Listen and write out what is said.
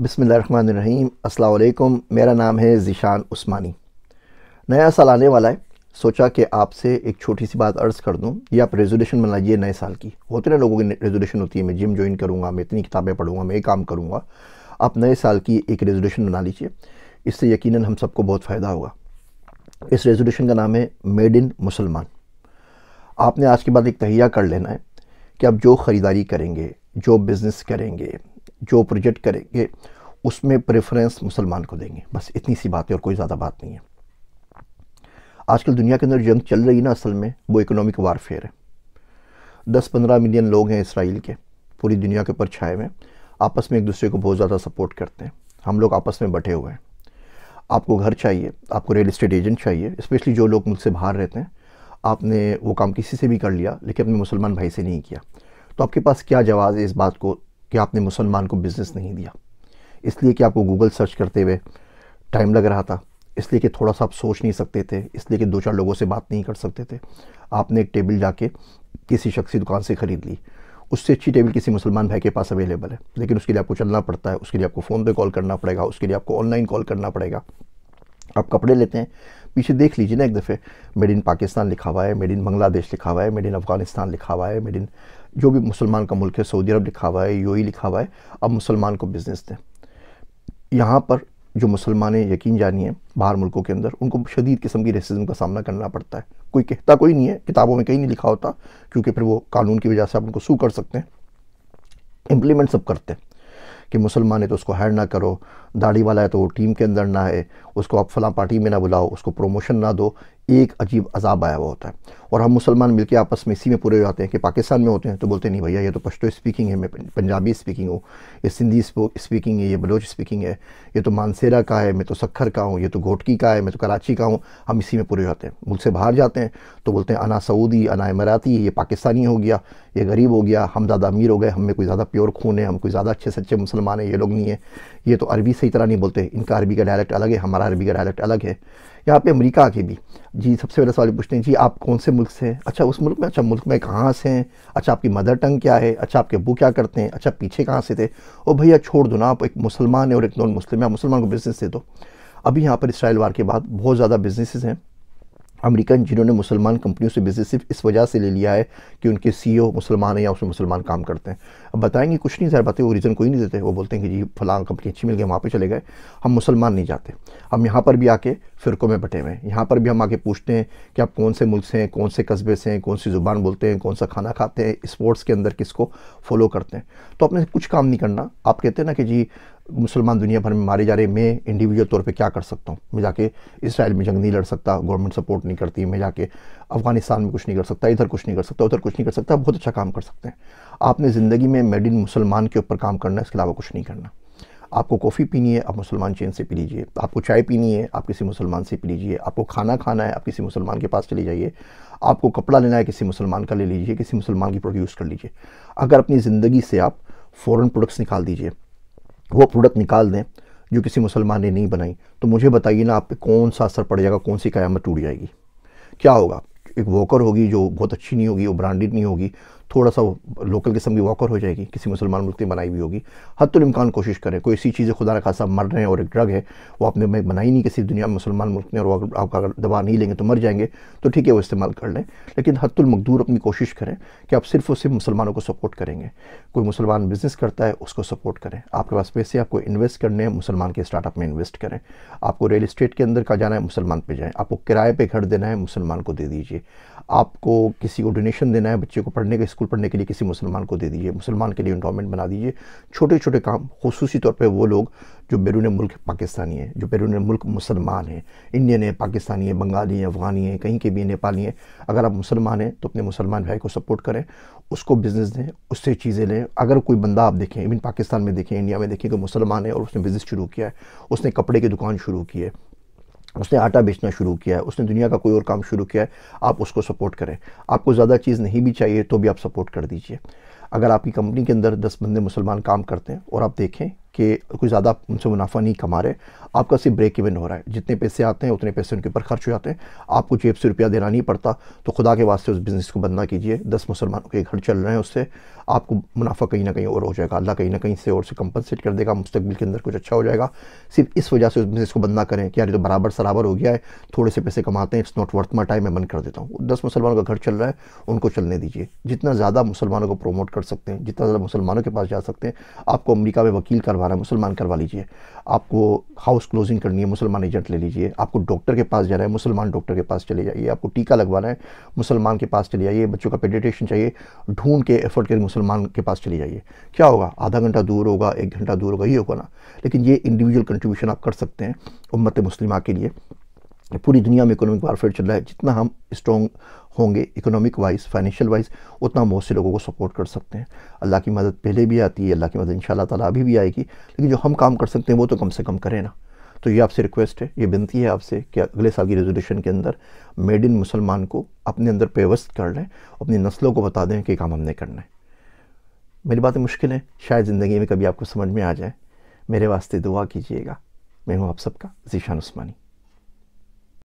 बसमीम अल्लाम मेरा नाम है ज़ीशान उस्मानी नया साल आने वाला है सोचा कि आपसे एक छोटी सी बात अर्ज़ कर दूं ये आप रेजोल्यूशन बनाइए नए साल की होते ना लोगों की रेजोल्यूशन होती है मैं जिम ज्वाइन करूँगा मैं इतनी किताबें पढ़ूँगा मैं ये काम करूँगा आप नए साल की एक रेजोल्यूशन बना लीजिए इससे यकीन हम सबको बहुत फ़ायदा होगा इस रेजोल्यूशन का नाम है मेड इन मुसलमान आपने आज के बाद एक तहिया कर लेना है कि आप जो ख़रीदारी करेंगे जो बिज़नेस करेंगे जो प्रोजेक्ट करेंगे उसमें प्रेफरेंस मुसलमान को देंगे बस इतनी सी बात है और कोई ज़्यादा बात नहीं है आजकल दुनिया के अंदर जंग चल रही है ना असल में वो इकोनॉमिक वारफेयर है दस पंद्रह मिलियन लोग हैं इसराइल के पूरी दुनिया के ऊपर छाए हैं आपस में एक दूसरे को बहुत ज़्यादा सपोर्ट करते हैं हम लोग आपस में बटे हुए हैं आपको घर चाहिए आपको रियल इस्टेट एजेंट चाहिए स्पेशली जो लोग मुल्क से बाहर रहते हैं आपने वो काम किसी से भी कर लिया लेकिन अपने मुसलमान भाई से नहीं किया तो आपके पास क्या जवाब है इस बात को कि आपने मुसलमान को बिज़नेस नहीं दिया इसलिए कि आपको गूगल सर्च करते हुए टाइम लग रहा था इसलिए कि थोड़ा सा आप सोच नहीं सकते थे इसलिए कि दो चार लोगों से बात नहीं कर सकते थे आपने एक टेबल जाके किसी की दुकान से ख़रीद ली उससे अच्छी टेबल किसी मुसलमान भाई के पास अवेलेबल है लेकिन उसके लिए आपको चलना पड़ता है उसके लिए आपको फ़ोन पे कॉल करना पड़ेगा उसके लिए आपको ऑनलाइन कॉल करना पड़ेगा आप कपड़े लेते हैं पीछे देख लीजिए ना एक दफ़े मेड इन पाकिस्तान लिखा हुआ है मेड इन बांग्लादेश लिखा हुआ है मेड इन अफ़गानिस्तान लिखा हुआ है मेड इन जो भी मुसलमान का मुल्क है सऊदी अरब लिखा हुआ है यू लिखा हुआ है अब मुसलमान को बिज़नेस दें यहाँ पर जो मुसलमान यकीन जानिए बाहर मुल्कों के अंदर उनको शदीद किस्म की रेसिज्म का सामना करना पड़ता है कोई कहता कोई नहीं है किताबों में कहीं नहीं लिखा होता क्योंकि फिर वो कानून की वजह से आप उनको सू कर सकते हैं इम्प्लीमेंट सब करते हैं कि मुसलमान है तो उसको हायर ना करो दाढ़ी वाला है तो वो टीम के अंदर ना है उसको आप फलां पार्टी में ना बुलाओ उसको प्रोमोशन ना दो एक अजीब अजाब आया हुआ होता है और हम मुसलमान मिलकर आपस में इसी में पूरे जाते हैं कि पाकिस्तान में होते हैं तो बोलते नहीं भैया ये तो पश्तो स्पीकिंग है मैं पंजाबी स्पीकिंग हूँ ये सिंधी स्पीकिंग है ये बलोच स्पीकिंग है ये तो मानसेरा का है मैं तो सखर का हूँ ये तो घोटकी का है मैं तो कराची का हूँ हम इसी में पूरे जाते हैं मुल्क से बाहर जाते हैं तो बोलते हैं अना सऊदी अना इमराती ये पाकिस्तानी हो गया ये गरीब हो गया हम ज़्यादा अमीर हो गए हमें कोई ज़्यादा प्योर खून है हम कोई ज़्यादा अच्छे सच्चे मुसलमान हैं ये लोग नहीं है ये तो अरबी सही तरह नहीं बोलते इनका अरबी का डायलेक्ट अलग है हमारा अरबी का डायलेक्ट अलग है यहाँ पे अमेरिका के भी जी सबसे पहले सवाल पूछते हैं जी आप कौन से मुल्क से हैं अच्छा उस मुल्क में अच्छा मुल्क में कहाँ से हैं अच्छा आपकी मदर टंग क्या है अच्छा आपके अबू क्या करते हैं अच्छा पीछे कहाँ से थे ओ भैया छोड़ दो ना आप एक मुसलमान है और एक नॉन मुस्लिम है आप मुसलमान को बिज़नेस दे दो अभी यहाँ पर इसराइल वार के बाद बहुत ज़्यादा बिजनेसिस हैं अमेरिकन जिन्होंने मुसलमान कंपनियों से बिज़नेस सिर्फ इस वजह से ले लिया है कि उनके सी e मुसलमान हैं या उसमें मुसलमान काम करते हैं अब बताएंगे कुछ नहीं ज़रा बातें वो रीज़न कोई नहीं देते वो बोलते हैं कि जी फलां कंपनी अच्छी मिल गई वहाँ पर चले गए हम मुसलमान नहीं जाते हम यहाँ पर भी आके फ़िरकों में बटे हुए हैं यहाँ पर भी हम आके पूछते हैं कि आप कौन से मुल्क से हैं कौन से कस्बे से हैं कौन सी ज़ुबान बोलते हैं कौन सा खाना खाते हैं स्पोर्ट्स के अंदर किसको फॉलो करते हैं तो आपने कुछ काम नहीं करना आप कहते हैं ना कि जी मुसलमान दुनिया भर में मारे जा रहे मैं इंडिविजुअल तौर पे क्या कर सकता हूँ मैं जाके इसराइल में जंग नहीं लड़ सकता गवर्नमेंट सपोर्ट नहीं करती मैं जाके अफगानिस्तान में कुछ नहीं कर सकता इधर कुछ नहीं कर सकता उधर कुछ नहीं कर सकता बहुत अच्छा काम कर सकते हैं आपने ज़िंदगी में मेड इन मुसलमान के ऊपर काम करना इसके अलावा कुछ नहीं करना आपको कॉफ़ी पीनी है आप मुसलमान चेन से पी लीजिए आपको चाय पीनी है आप किसी मुसलमान से पी लीजिए आपको खाना खाना है आप किसी मुसलमान के पास चले जाइए आपको कपड़ा लेना है किसी मुसलमान का ले लीजिए किसी मुसलमान की प्रोड्यूस कर लीजिए अगर अपनी ज़िंदगी से आप फॉरेन प्रोडक्ट्स निकाल दीजिए वो प्रोडक्ट निकाल दें जो किसी मुसलमान ने नहीं बनाई तो मुझे बताइए ना आप पे कौन सा असर पड़ जाएगा कौन सी कयामत टूट जाएगी क्या होगा एक वॉकर होगी जो बहुत अच्छी नहीं होगी वो ब्रांडेड नहीं होगी थोड़ा सा लोकल किस्म की वॉकर हो जाएगी किसी मुसलमान मुल्क ने बनाई हुई होगी हतमकान तो कोशिश करें कोई ऐसी चीज़ें खुदा खासा मर रहे हैं और एक ड्रग है वो आपने मैं बनाई नहीं किसी दुनिया में मुसलमान मुल्क ने और आप अगर दवा नहीं लेंगे तो मर जाएंगे तो ठीक है वो इस्तेमाल कर लें लेकिन हतुलमकदूर अपनी कोशिश करें कि आप सिर्फ और सिर्फ मुसलमानों को सपोर्ट करेंगे कोई मुसलमान बिज़नेस करता है उसको सपोर्ट करें आपके पास पैसे आपको इन्वेस्ट करने हैं मुसलमान के स्टार्टअप में इन्वेस्ट करें आपको रियल इस्टेट के अंदर का जाना है मुसलमान पर जाएँ आपको किराए पर घर देना है मुसलमान को दे दीजिए दीजिए आपको किसी को डोनेशन देना है बच्चे को पढ़ने के स्कूल पढ़ने के लिए किसी मुसलमान को दे दीजिए मुसलमान के लिए इंडोमेंट बना दीजिए छोटे छोटे काम खसूसी तौर पर वो लोग जो बैरून मुल्क पाकिस्तानी हैं जो बैरून मुल्क मुसलमान हैं इंडियन है पाकिस्तानी है बंगाली हैं अफ़गानी हैं कहीं के भी नेपाली हैं अगर आप मुसलमान हैं तो अपने मुसलमान भाई को सपोर्ट करें उसको बिज़नेस दें उससे चीज़ें लें अगर कोई बंदा आप देखें इवन पाकिस्तान में देखें इंडिया में देखें कि मुसलमान है और उसने बिज़नेस शुरू किया है उसने कपड़े की दुकान शुरू की है उसने आटा बेचना शुरू किया है उसने दुनिया का कोई और काम शुरू किया है आप उसको सपोर्ट करें आपको ज़्यादा चीज़ नहीं भी चाहिए तो भी आप सपोर्ट कर दीजिए अगर आपकी कंपनी के अंदर दस बंदे मुसलमान काम करते हैं और आप देखें कि कोई ज़्यादा उनसे मुनाफा नहीं कमा रहे आपका सिर्फ ब्रेक इवन हो रहा है जितने पैसे आते हैं उतने पैसे उनके ऊपर खर्च हो जाते हैं आपको जेब से रुपया देना नहीं पड़ता तो खुदा के वास्ते उस बिज़नेस को बंद ना कीजिए दस मुसलमानों के घर चल रहे हैं उससे आपको मुनाफा कहीं ना कहीं और हो जाएगा अल्लाह कहीं ना कहीं से और से कंपनसेट कर देगा मुस्तबिल के अंदर कुछ अच्छा हो जाएगा सिर्फ इस वजह से उस बिज़नेस को बंद ना करें कि यार ये तो बराबर सराबर हो गया है थोड़े से पैसे कमाते हैं it's not worth my time मैं बंद कर देता हूँ दस मुसलमानों का घर चल रहा है उनको चलने दीजिए जितना ज़्यादा मुसलमानों को प्रोमोट कर सकते हैं जितना ज़्यादा मुसलमानों के पास जा सकते हैं आपको अमरीका में वकील करवा करवाना है मुसलमान करवा लीजिए आपको हाउस क्लोजिंग करनी है मुसलमान एजेंट ले लीजिए आपको डॉक्टर के पास जाना है मुसलमान डॉक्टर के पास चले जाइए आपको टीका लगवाना है मुसलमान के पास चले जाइए बच्चों का पेडिटेशन चाहिए ढूंढ के एफर्ट करके मुसलमान के पास चले जाइए क्या होगा आधा घंटा दूर होगा एक घंटा दूर होगा ये होगा ना लेकिन ये इंडिविजुअल कंट्रीब्यूशन आप कर सकते हैं उम्मत मुस्लिमा के लिए पूरी दुनिया में इकोनॉमिक वारफेयर चल रहा है जितना हम स्ट्रॉन्ग होंगे इकोनॉमिक वाइज फाइनेंशियल वाइज उतना बहुत से लोगों को सपोर्ट कर सकते हैं अल्लाह की मदद पहले भी आती है अल्लाह की मदद इन ताला अभी भी आएगी लेकिन जो हम काम कर सकते हैं वो तो कम से कम करें ना तो ये आपसे रिक्वेस्ट है ये विनती है आपसे कि अगले साल की रेजोल्यूशन के अंदर मेड इन मुसलमान को अपने अंदर पेवस्त कर लें अपनी नस्लों को बता दें कि काम हमने करना है मेरी बातें मुश्किल हैं शायद ज़िंदगी में कभी आपको समझ में आ जाए मेरे वास्ते दुआ कीजिएगा मैं हूँ आप सबका जीशान उस्मानी